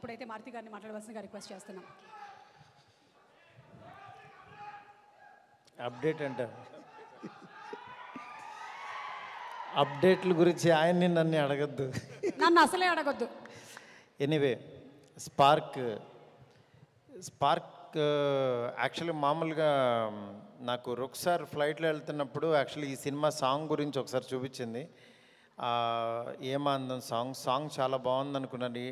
ఇప్పుడైతే మారుతి గారిని మాట్లాడవలసిందిగా రిక్వెస్ట్ చేస్తున్నాం అప్డేట్ అంట అప్డేట్ల గురించి ఆయన్ని నన్ను అడగద్దు నన్ను అసలే అడగద్దు ఎనీవే స్పార్క్ స్పార్క్ యాక్చువల్లీ మామూలుగా um, నాకు రొక్సార్ ఫ్లైట్లో వెళ్తున్నప్పుడు యాక్చువల్లీ ఈ సినిమా సాంగ్ గురించి ఒకసారి చూపించింది ఏమాందం సాంగ్ సాంగ్ చాలా బాగుంది అనుకున్నాను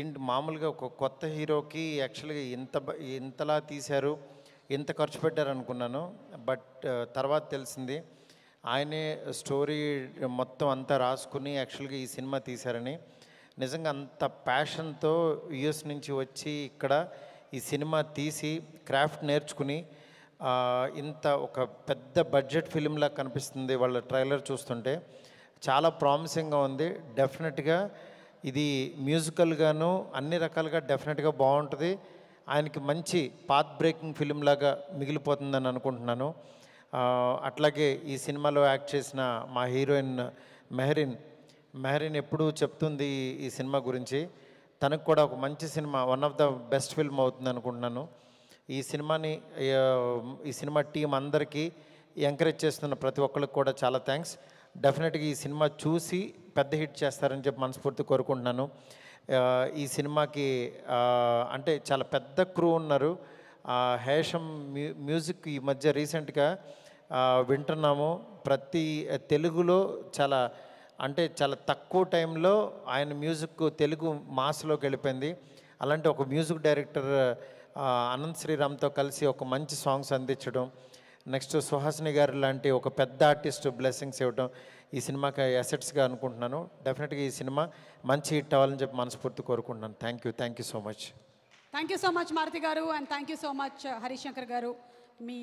ఏంటి మామూలుగా ఒక కొత్త హీరోకి యాక్చువల్గా ఇంత ఇంతలా తీశారు ఇంత ఖర్చు పెట్టారు అనుకున్నాను బట్ తర్వాత తెలిసింది ఆయనే స్టోరీ మొత్తం అంతా రాసుకుని యాక్చువల్గా ఈ సినిమా తీశారని నిజంగా అంత ప్యాషన్తో యుఎస్ నుంచి వచ్చి ఇక్కడ ఈ సినిమా తీసి క్రాఫ్ట్ నేర్చుకుని ఇంత ఒక పెద్ద బడ్జెట్ ఫిలింలా కనిపిస్తుంది వాళ్ళ ట్రైలర్ చూస్తుంటే చాలా ప్రామిసింగ్గా ఉంది డెఫినెట్గా ఇది మ్యూజికల్గాను అన్ని రకాలుగా డెఫినెట్గా బాగుంటుంది ఆయనకి మంచి పాత్ బ్రేకింగ్ ఫిలిం లాగా మిగిలిపోతుందని అనుకుంటున్నాను అట్లాగే ఈ సినిమాలో యాక్ట్ చేసిన మా హీరోయిన్ మెహరిన్ మెహరిన్ ఎప్పుడూ చెప్తుంది ఈ సినిమా గురించి తనకు కూడా ఒక మంచి cinema one of the best film అవుతుంది అనుకుంటున్నాను ఈ సినిమాని ఈ సినిమా టీం అందరికీ ఎంకరేజ్ చేస్తున్న ప్రతి ఒక్కరికి కూడా చాలా థ్యాంక్స్ డెఫినెట్గా ఈ సినిమా చూసి పెద్ద హిట్ చేస్తారని చెప్పి మనస్ఫూర్తి కోరుకుంటున్నాను ఈ సినిమాకి అంటే చాలా పెద్ద క్రూ ఉన్నారు హేషం మ్యూ మ్యూజిక్ ఈ మధ్య రీసెంట్గా వింటున్నాము ప్రతి తెలుగులో చాలా అంటే చాలా తక్కువ టైంలో ఆయన మ్యూజిక్ తెలుగు మాస్లోకి వెళ్ళిపోయింది అలాంటి ఒక మ్యూజిక్ డైరెక్టర్ అనంత్ శ్రీరామ్తో కలిసి ఒక మంచి సాంగ్స్ అందించడం నెక్స్ట్ సుహాసిని గారు లాంటి ఒక పెద్ద ఆర్టిస్ట్ బ్లెస్సింగ్స్ ఇవ్వడం ఈ సినిమాకి అసెట్స్గా అనుకుంటున్నాను డెఫినెట్గా ఈ సినిమా మంచి హిట్ అవ్వాలని చెప్పి మనస్ఫూర్తి కోరుకుంటున్నాను thank you thank you so much thank you so much Maruti గారు and thank you so much Harishankar గారు మీ